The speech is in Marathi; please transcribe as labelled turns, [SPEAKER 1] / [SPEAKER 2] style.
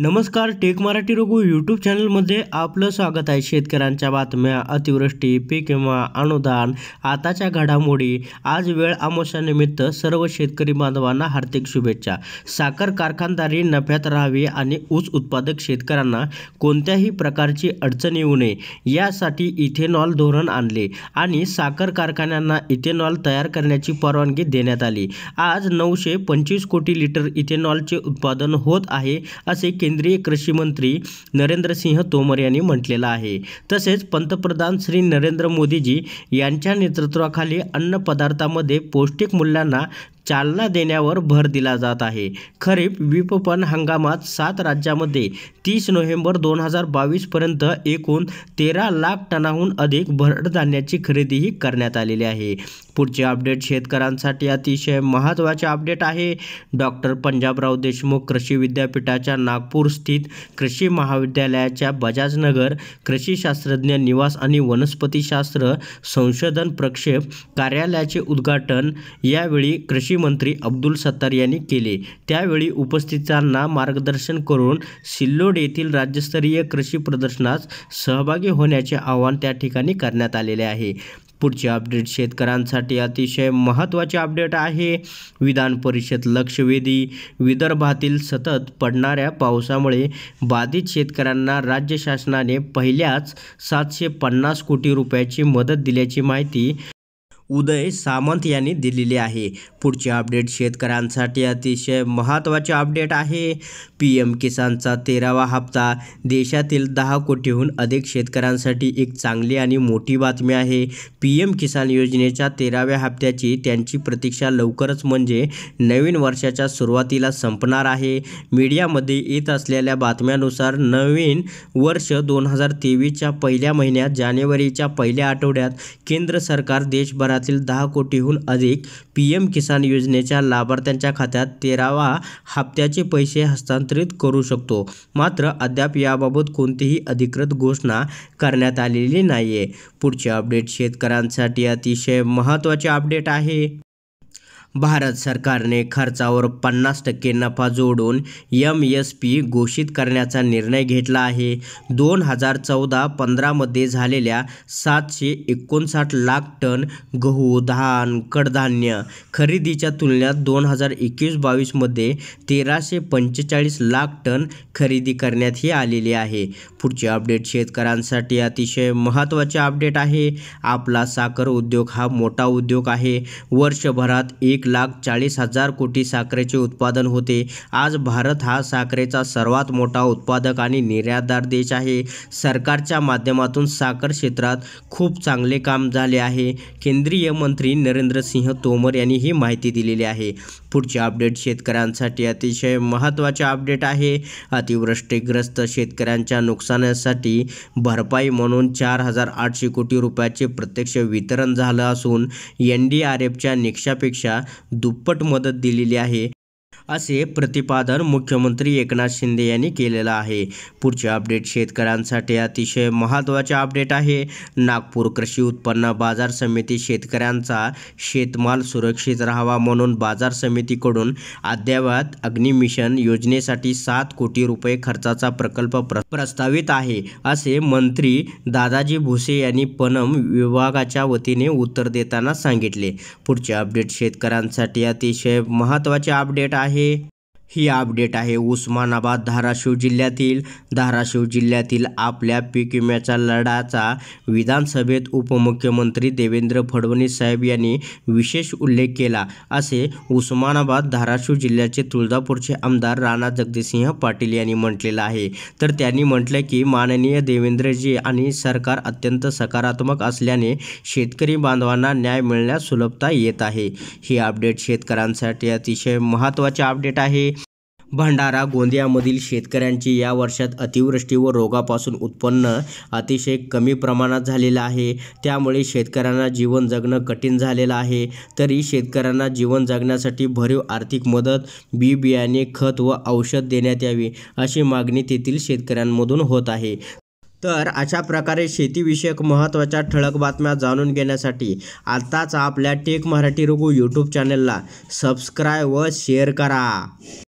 [SPEAKER 1] नमस्कार टेक मराठी रघु यूट्यूब चॅनलमध्ये आपलं स्वागत आहे शेतकऱ्यांच्या बातम्या अतिवृष्टी पीक विमा अनुदान आताच्या घडामोडी आज वेळ निमित्त सर्व शेतकरी बांधवांना हार्दिक शुभेच्छा साखर कारखानदारी नफ्यात राहावी आणि ऊस उत्पादक शेतकऱ्यांना कोणत्याही प्रकारची अडचण येऊ नये यासाठी इथेनॉल धोरण आणले आणि साखर कारखान्यांना इथेनॉल तयार करण्याची परवानगी देण्यात आली आज नऊशे पंचवीस कोटी लिटर इथेनॉलचे उत्पादन होत आहे असे केंद्रीय कृषी मंत्री नरेंद्रसिंह तोमर यांनी म्हटलेलं आहे तसेच पंतप्रधान श्री नरेंद्र मोदीजी यांच्या नेतृत्वाखाली अन्न पदार्थामध्ये पौष्टिक मूल्यांना चालना देण्यावर भर दिला जात आहे खरीप विपणन हंगामात सात राज्यामध्ये तीस नोव्हेंबर दोन हजार बावीसपर्यंत एकूण तेरा लाख टनाहून अधिक भरडधान्याची खरेदीही करण्यात आलेली आहे पुढचे अपडेट शेतकऱ्यांसाठी अतिशय महत्त्वाचे अपडेट आहे डॉक्टर पंजाबराव देशमुख कृषी विद्यापीठाच्या नागपूर स्थित कृषी महाविद्यालयाच्या बजाजनगर शास्त्रज्ञ निवास आणि वनस्पतीशास्त्र संशोधन प्रक्षेप कार्यालयाचे उद्घाटन यावेळी कृषी कृषी मंत्री अब्दुल सत्तार यांनी केले त्यावेळी उपस्थितांना मार्गदर्शन करून सिल्लोड येथील राज्यस्तरीय कृषी प्रदर्शनास सहभागी होण्याचे आवाहन त्या ठिकाणी करण्यात आलेले आहे पुढचे अपडेट शेतकऱ्यांसाठी अतिशय महत्त्वाचे अपडेट आहे विधान परिषद लक्षवेधी विदर्भातील सतत पडणाऱ्या पावसामुळे बाधित शेतकऱ्यांना राज्य शासनाने पहिल्याच सातशे पन्नास कोटी रुपयाची मदत दिल्याची माहिती उदय सामंत यांनी दिलेली आहे पुढचे अपडेट शेतकऱ्यांसाठी अतिशय महत्त्वाचे अपडेट आहे पी एम किसानचा तेरावा हप्ता देशातील दहा कोटीहून अधिक शेतकऱ्यांसाठी एक चांगली आणि मोठी बातमी आहे पी एम किसान योजनेच्या तेराव्या हप्त्याची त्यांची प्रतीक्षा लवकरच म्हणजे नवीन वर्षाच्या सुरुवातीला संपणार आहे मीडियामध्ये येत असलेल्या बातम्यानुसार नवीन वर्ष दोन हजार तेवीसच्या पहिल्या महिन्यात जानेवारीच्या पहिल्या आठवड्यात केंद्र सरकार देशभरात देशभरातील दहा कोटीहून अधिक पी एम किसान योजनेच्या लाभार्थ्यांच्या खात्यात तेरावा हप्त्याचे पैसे हस्तांतरित करू शकतो मात्र अद्याप याबाबत कोणतीही अधिकृत घोषणा करण्यात आलेली नाही आहे पुढचे अपडेट शेतकऱ्यांसाठी अतिशय महत्त्वाचे अपडेट आहे भारत सरकारने खर्चावर पन्नास टक्के नफा जोडून यम एस पी घोषित करण्याचा निर्णय घेतला आहे दोन हजार चौदा पंधरामध्ये झालेल्या सातशे एकोणसाठ लाख टन गहू धान कडधान्य खरेदीच्या तुलनेत दोन हजार एकवीस बावीसमध्ये तेराशे पंचेचाळीस लाख टन खरेदी करण्यात ही आलेली आहे पुढचे अपडेट शेतकऱ्यांसाठी अतिशय महत्त्वाचे अपडेट आहे आपला साखर उद्योग हा मोठा उद्योग आहे वर्षभरात एक एक लाख चाळीस हजार कोटी साखरेचे उत्पादन होते आज भारत हा साखरेचा सर्वात मोठा उत्पादक आणि निर्यातदार देश आहे सरकारच्या माध्यमातून साखर क्षेत्रात खूप चांगले काम झाले आहे केंद्रीय मंत्री नरेंद्र सिंह तोमर यांनी ही माहिती दिलेली आहे पुढचे अपडेट शेतकऱ्यांसाठी अतिशय महत्त्वाचे अपडेट आहे अतिवृष्टीग्रस्त शेतकऱ्यांच्या नुकसानासाठी भरपाई म्हणून चार हजार आठशे कोटी रुपयाचे प्रत्यक्ष वितरण झालं असून एन डी आर एफच्या निकषापेक्षा दुप्पट मदत दिलेली आहे असे प्रतिपादन मुख्यमंत्री एकनाथ शिंदे यांनी केलेलं आहे पुढचे अपडेट शेतकऱ्यांसाठी अतिशय महत्त्वाचे अपडेट आहे नागपूर कृषी उत्पन्न बाजार समिती शेतकऱ्यांचा शेतमाल सुरक्षित राहावा म्हणून बाजार समितीकडून अद्ययावत अग्निमिशन योजनेसाठी सात कोटी रुपये खर्चाचा प्रकल्प प्र प्रस्तावित आहे असे मंत्री दादाजी भुसे यांनी पनम विभागाच्या वतीने उत्तर देताना सांगितले पुढचे अपडेट शेतकऱ्यांसाठी अतिशय महत्त्वाचे अपडेट आहे lagi. ही अपडेट आहे उस्मानाबाद धाराशिव जिल्ह्यातील धाराशिव जिल्ह्यातील आपल्या पीक विम्याच्या लढाचा विधानसभेत उपमुख्यमंत्री देवेंद्र फडणवीस साहेब यांनी विशेष उल्लेख केला असे उस्मानाबाद धाराशिव जिल्ह्याचे तुळजापूरचे आमदार राणा जगदीसिंह पाटील यांनी म्हटलेलं आहे तर त्यांनी म्हटलं की माननीय देवेंद्रजी आणि सरकार अत्यंत सकारात्मक असल्याने शेतकरी बांधवांना न्याय मिळण्यास सुलभता येत आहे ही अपडेट शेतकऱ्यांसाठी अतिशय महत्त्वाचे अपडेट आहे भंडारा गोंदियामधील शेतकऱ्यांची या वर्षात अतिवृष्टी व रोगापासून उत्पन्न अतिशय कमी प्रमाणात झालेलं आहे त्यामुळे शेतकऱ्यांना जीवन जगणं कठीण झालेलं आहे तरी शेतकऱ्यांना जीवन जगण्यासाठी भरीव आर्थिक मदत बी बियाणे खत व औषध देण्यात यावी अशी मागणी तेथील शेतकऱ्यांमधून होत आहे तर अशा प्रकारे शेतीविषयक महत्त्वाच्या ठळक बातम्या जाणून घेण्यासाठी आत्ताच आपल्या टेक मराठी रघु यूट्यूब चॅनलला सबस्क्राईब व शेअर करा